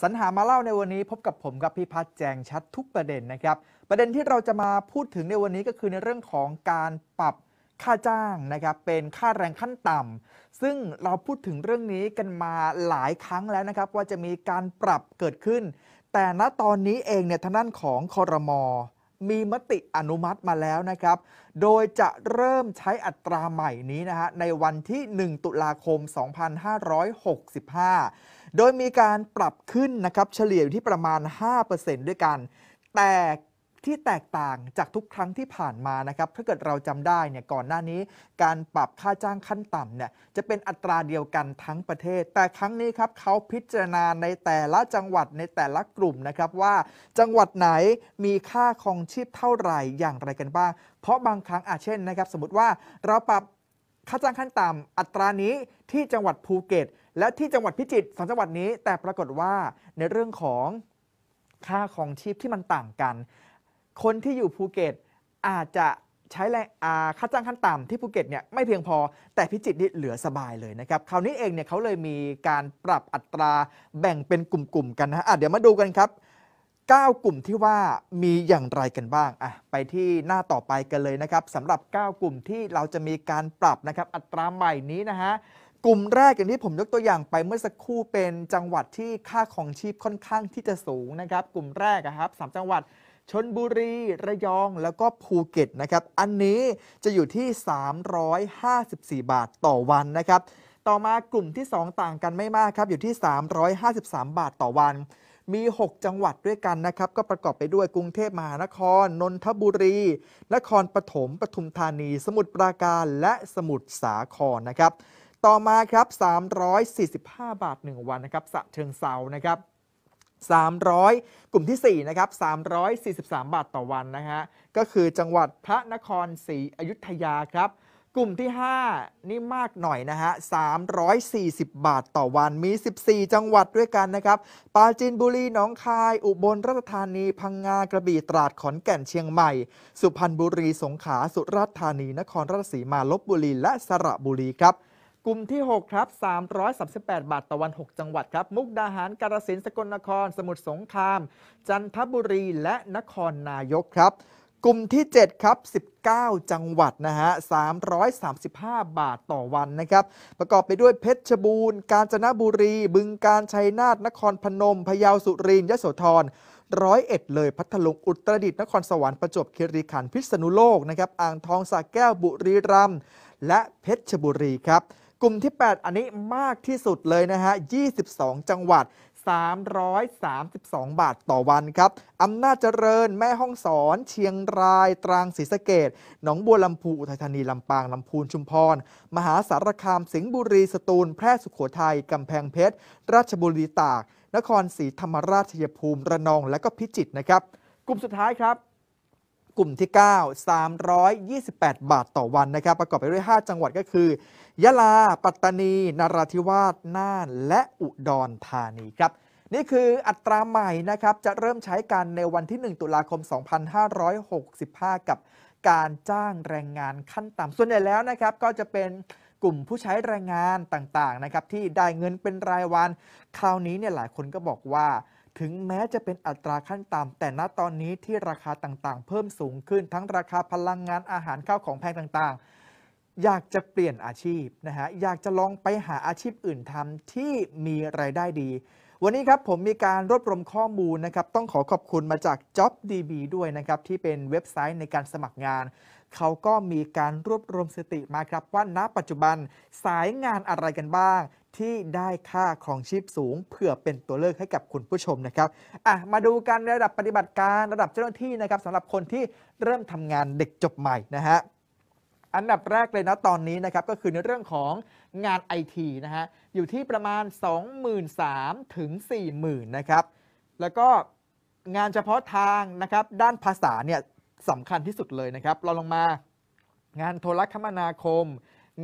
สรรหามาเล่าในวันนี้พบกับผมกับพี่พัฒน์แจงชัดทุกประเด็นนะครับ ประเด็นที่เราจะมาพูดถึงในวันนี้ก็คือในเรื่องของการปรับค่าจ้างนะครับเป็นค่าแรงขั้นต่ำ ซึ่งเราพูดถึงเรื่องนี้กันมาหลายครั้งแล้วนะครับว่าจะมีการปรับเกิดขึ้น แต่ณตอนนี้เองเนี่ยทางด้านของคอรมอมีมติอนุมัติมาแล้วนะครับ โดยจะเริ่มใช้อัตราใหม่นี้นะฮะในวันที่ 1 ตุลาคม 2565 โดยมีการปรับขึ้นนะครับ เฉลี่ยอยู่ที่ประมาณ 5%ด้วยกัน แต่ที่แตกต่างจากทุกครั้งที่ผ่านมานะครับ ถ้าเกิดเราจำได้เนี่ย ก่อนหน้านี้ การปรับค่าจ้างขั้นต่ำเนี่ยจะเป็นอัตราเดียวกันทั้งประเทศ แต่ครั้งนี้ครับเขาพิจารณาในแต่ละจังหวัดในแต่ละกลุ่มนะครับว่าจังหวัดไหนมีค่าครองชีพเท่าไหร่อย่างไรกันบ้าง เพราะบางครั้งอาจเช่นนะครับ สมมติว่าเราปรับค่าจ้างขั้นต่ำอัตรานี้ที่จังหวัดภูเก็ต และที่จังหวัดพิจิตรสองจังหวัดนี้ แต่ปรากฏว่าในเรื่องของค่าของชีพที่มันต่างกันคนที่อยู่ภูเก็ตอาจจะใช้แรงค่าจ้างขั้นต่ำที่ภูเก็ตเนี่ยไม่เพียงพอแต่พิจิตรนี่เหลือสบายเลยนะครับคราวนี้เองเนี่ยเขาเลยมีการปรับอัตราแบ่งเป็นกลุ่มๆกันนะะเดี๋ยวมาดูกันครับ 9 กลุ่มที่ว่ามีอย่างไรกันบ้างอ่ะไปที่หน้าต่อไปกันเลยนะครับสำหรับ 9 กลุ่มที่เราจะมีการปรับนะครับอัตราใหม่นี้นะฮะกลุ่มแรกอย่างที่ผมยกตัวอย่างไปเมื่อสักครู่เป็นจังหวัดที่ค่าของชีพค่อนข้างที่จะสูงนะครับ กลุ่มแรกครับสามจังหวัดชนบุรี ระยองแล้วก็ภูเก็ตนะครับ อันนี้จะอยู่ที่ 354 บาทต่อวันนะครับ ต่อมากลุ่มที่ 2 ต่างกันไม่มากครับ อยู่ที่ 353 บาทต่อวัน มี 6 จังหวัดด้วยกันนะครับ ก็ประกอบไปด้วยกรุงเทพมหานคร นนทบุรี นครปฐมปทุมธานี สมุทรปราการและสมุทรสาครนะครับ ต่อมาครับ 345 บาท 1 วันนะครับ สะเชิงเซานะครับ300 กลุ่มที่4นะครับ343 บาทต่อวันนะฮะก็คือจังหวัดพระนครศรีอยุธยาครับ กลุ่มที่5นี่มากหน่อยนะฮะ340 บาทต่อวันมี 14 จังหวัดด้วยกันนะครับปราจีนบุรีหนองคาย อุบลราชธานีพังงากระบี่ตราดขอนแก่นเชียงใหม่ สุพรรณบุรีสงขลาสุราษฎร์ธานีนครราชสีมาลบบุรีและสระบุรีครับกลุ่มที่ 6 ครับ 338 บาทต่อวัน 6 จังหวัดครับ มุกดาหาร กาฬสินธุ์ สกลนคร สมุทรสงคราม จันทบุรี และนครนายกครับ กลุ่มที่ 7 ครับ 19 จังหวัดนะฮะ335 บาทต่อวันนะครับ ประกอบไปด้วยเพชรบูรณ์ กาญจนบุรี บึงกาฬชัยนาท นครพนมพะเยาสุรินทร์ยโสธร ร้อยเอ็ด เลยพัทลุง อุตรดิตถ์นครสวรรค์ประจวบคีรีขันธ์ พิษณุโลกนะครับ อ่างทองสระแก้ว บุรีรัมย์ และเพชรบุรีครับกลุ่มที่ 8 อันนี้มากที่สุดเลยนะฮะ 22 จังหวัด 332 บาทต่อวันครับ อำนาจเจริญ แม่ห้องสอน เชียงราย ตรังศรีสะเกดหนองบัวลำพูอุทัยธานีลำปาง ลำพูน ชุมพร มหาสารคาม สิงห์บุรี สตูล แพร่สุขโขทัย กำแพงเพชร ราชบุรีตาก นครศรีธรรมราชชัยภูมิ ระนอง และก็พิจิตรนะครับ กลุ่มสุดท้ายครับกลุ่มที่ 9 328 บาทต่อวันนะครับ ประกอบไปด้วย 5 จังหวัดก็คือ ยะลา ปัตตานี นราธิวาส น่าน และอุดรธานีครับนี่คืออัตราใหม่นะครับจะเริ่มใช้กันในวันที่ 1 ตุลาคม 2565 กับการจ้างแรงงานขั้นต่ำส่วนใหญ่แล้วนะครับก็จะเป็นกลุ่มผู้ใช้แรงงานต่างๆนะครับที่ได้เงินเป็นรายวัน คราวนี้เนี่ยหลายคนก็บอกว่าถึงแม้จะเป็นอัตราขั้นต่ำแต่ณตอนนี้ที่ราคาต่างๆ เพิ่มสูงขึ้นทั้งราคาพลังงานอาหารข้าวของแพงต่างๆ อยากจะเปลี่ยนอาชีพนะฮะอยากจะลองไปหาอาชีพอื่นทำที่มีไรายได้ดี วันนี้ครับผมมีการรวบรวมข้อมูลนะครับต้องขอขอบคุณมาจาก JobDB ด้วยนะครับ ที่เป็นเว็บไซต์ในการสมัครงานเขาก็มีการรวบรวมสติมาครับว่าณปัจจุบันสายงานอะไรกันบ้าง ที่ได้ค่าของชีพสูง เพื่อเป็นตัวเลือกให้กับคุณผู้ชมนะครับอ่ะมาดูกันระดับปฏิบัติการระดับเจ้าหน้าที่นะครับสำหรับคนที่เริ่มทำงานเด็กจบใหม่นะฮะอันดับแรกเลยนะ ตอนนี้นะครับก็คือในเรื่องของงานไอทีนะฮะอยู่ที่ประมาณ 23,000 ถึง 40,000นะครับ แล้วก็งานเฉพาะทางนะครับด้านภาษาเนี่ยสำคัญที่สุดเลยนะครับเราลงมา งานโทรคมนาคม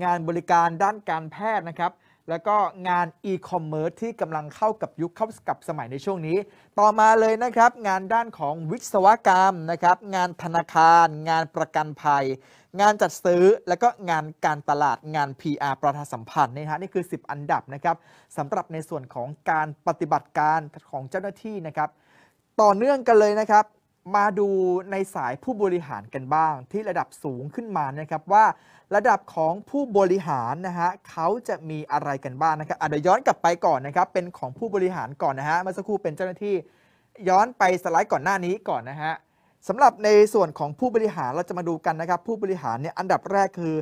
งานบริการด้านการแพทย์นะครับ แล้วก็งานอีคอมเมิร์ซที่กำลังเข้ากับยุคเข้ากับสมัยในช่วงนี้ ต่อมาเลยนะครับงานด้านของวิศวกรรมนะครับ งานธนาคาร งานประกันภัย งานจัดซื้อแล้วก็งานการตลาดงาน PR ประชาสัมพันธ์นะฮะนี่คือ 10 อันดับนะครับสำหรับในส่วนของการปฏิบัติการของเจ้าหน้าที่นะครับ ต่อเนื่องกันเลยนะครับมาดูในสายผู้บริหารกันบ้าง ที่ระดับสูงขึ้นมานะครับ ว่าระดับของผู้บริหารนะฮะเขาจะมีอะไรกันบ้างนะครับอาจจะย้อนกลับไปก่อนนะครับ เป็นของผู้บริหารก่อนนะฮะเมื่อสักครู่เป็นเจ้าหน้าที่ ย้อนไปสไลด์ก่อนหน้านี้ก่อนนะฮะสำหรับในส่วนของผู้บริหารเราจะมาดูกันนะครับ ผู้บริหารเนี่ยอันดับแรกคือ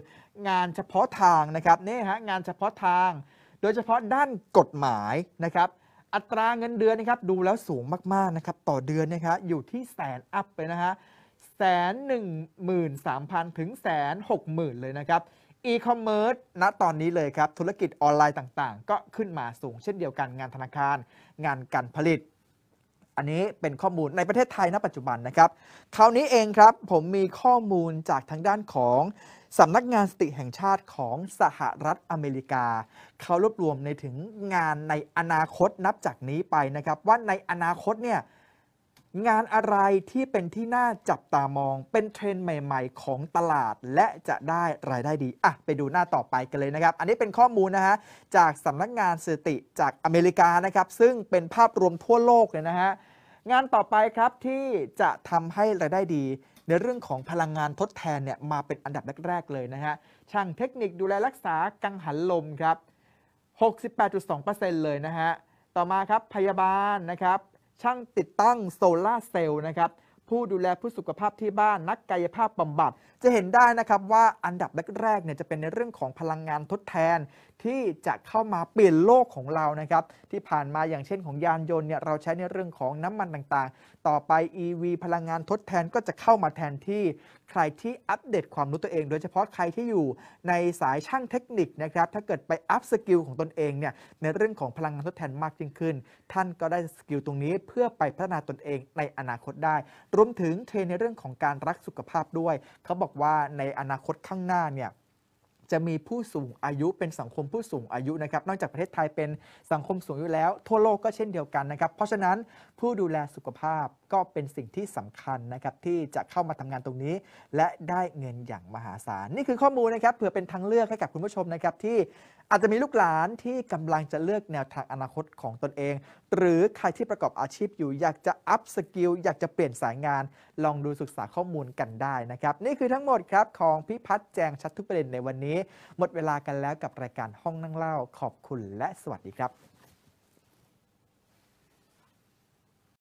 งานเฉพาะทางนะครับนี่ฮะงานเฉพาะทาง โดยเฉพาะด้านกฎหมายนะครับอัตราเงินเดือนนะครับดูแล้วสูงมากๆนะครับต่อเดือนนะครับอยู่ที่แสนอัพเลยนะฮะแสนหนึ่งหมื่นสามพันถึงแสนหกหมื่นเลยนะครับอีคอมเมิร์ซณตอนนี้เลยครับ ธุรกิจออนไลน์ต่างๆ ก็ขึ้นมาสูงเช่นเดียวกันงานธนาคาร งานการผลิต อันนี้เป็นข้อมูลในประเทศไทยณ ปัจจุบันนะครับ คราวนี้เองครับ ผมมีข้อมูลจากทางด้านของสำนักงานสติแห่งชาติของสหรัฐอเมริกา เขารวบรวมในถึงงานในอนาคตนับจากนี้ไปนะครับ ว่าในอนาคตเนี่ยงานอะไรที่เป็นที่น่าจับตามอง เป็นเทรนด์ใหม่ ๆ ของตลาดและจะได้รายได้ดีอ่ะไปดูหน้าต่อไปกันเลยนะครับ อันนี้เป็นข้อมูลนะฮะจากสำนักงานสถิติจากอเมริกานะครับซึ่งเป็นภาพรวมทั่วโลกเลยนะฮะงานต่อไปครับที่จะทำให้รายได้ดีในเรื่องของพลังงานทดแทนเนี่ยมาเป็นอันดับแรก ๆ เลยนะฮะช่างเทคนิคดูแลรักษากังหันลมครับ68.2%เลยนะฮะต่อมาครับพยาบาลนะครับช่างติดตั้งโซลาเซลล์นะครับผู้ดูแลผู้สุขภาพที่บ้านนักกายภาพบำบัด จะเห็นได้นะครับว่าอันดับแรกๆเนี่ยจะเป็นในเรื่องของพลังงานทดแทนที่จะเข้ามาเปลี่ยนโลกของเรานะครับที่ผ่านมาอย่างเช่น ของยานยนต์เนี่ยเราใช้ในเรื่องของน้ำมันต่างๆ ต่อไป EV พลังงานทดแทนก็จะเข้ามาแทนที่ใครที่อัปเดตความรู้ตัวเอง โดยเฉพาะใครที่อยู่ในสายช่างเทคนิคนะครับถ้าเกิดไปอัพสกิลของตนเองเนี่ยในเรื่องของพลังงานทดแทนมากยิ่งขึ้น ท่านก็ได้สกิลตรงนี้เพื่อไปพัฒนาตนเอง ในอนาคตได้ รวมถึงเทรนในเรื่องของการรักสุขภาพด้วยเขาบอกว่าในอนาคตข้างหน้าเนี่ยจะมีผู้สูงอายุเป็นสังคมผู้สูงอายุนะครับ นอกจากประเทศไทยเป็นสังคมสูงอายุแล้ว ทั่วโลกก็เช่นเดียวกันนะครับ เพราะฉะนั้นผู้ดูแลสุขภาพก็เป็นสิ่งที่สำคัญนะครับที่จะเข้ามาทำงานตรงนี้ และได้เงินอย่างมหาศาล นี่คือข้อมูลนะครับเผื่อเป็นทางเลือกให้กับคุณผู้ชมนะครับ ที่อาจจะมีลูกหลานที่กำลังจะเลือกแนวทางอนาคตของตนเอง หรือใครที่ประกอบอาชีพอยู่อยากจะอัพสกิลอยากจะเปลี่ยนสายงาน ลองดูศึกษาข้อมูลกันได้นะครับ นี่คือทั้งหมดครับ ของพิพัฒน์แจงชัดทุกประเด็นในวันนี้ หมดเวลากันแล้วกับรายการห้องนั่งเล่า ขอบคุณและสวัสดีครับ